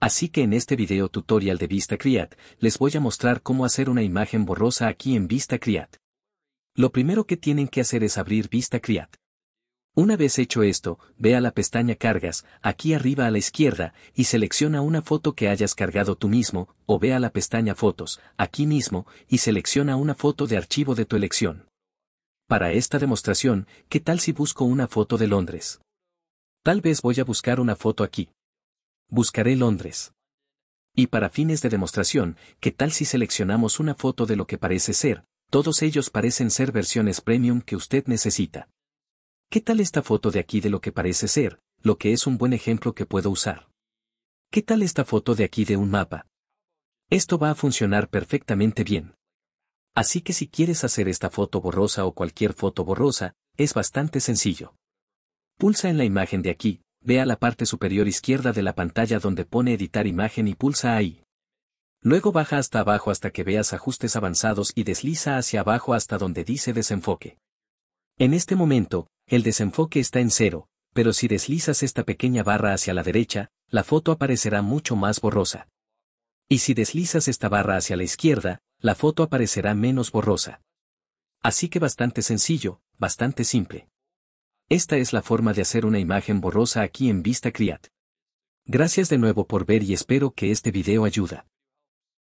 Así que en este video tutorial de Vista les voy a mostrar cómo hacer una imagen borrosa aquí en Vista Lo primero que tienen que hacer es abrir Vista Una vez hecho esto, ve a la pestaña Cargas, aquí arriba a la izquierda, y selecciona una foto que hayas cargado tú mismo, o ve a la pestaña Fotos, aquí mismo, y selecciona una foto de archivo de tu elección. Para esta demostración, ¿qué tal si busco una foto de Londres? Tal vez voy a buscar una foto aquí. Buscaré Londres. Y para fines de demostración, ¿qué tal si seleccionamos una foto de lo que parece ser? Todos ellos parecen ser versiones premium que usted necesita. ¿Qué tal esta foto de aquí de lo que parece ser, lo que es un buen ejemplo que puedo usar? ¿Qué tal esta foto de aquí de un mapa? Esto va a funcionar perfectamente bien. Así que si quieres hacer esta foto borrosa o cualquier foto borrosa, es bastante sencillo. Pulsa en la imagen de aquí, ve a la parte superior izquierda de la pantalla donde pone editar imagen y pulsa ahí. Luego baja hasta abajo hasta que veas ajustes avanzados y desliza hacia abajo hasta donde dice desenfoque. En este momento, el desenfoque está en cero, pero si deslizas esta pequeña barra hacia la derecha, la foto aparecerá mucho más borrosa. Y si deslizas esta barra hacia la izquierda, la foto aparecerá menos borrosa. Así que bastante sencillo, bastante simple. Esta es la forma de hacer una imagen borrosa aquí en Vista Gracias de nuevo por ver y espero que este video ayuda.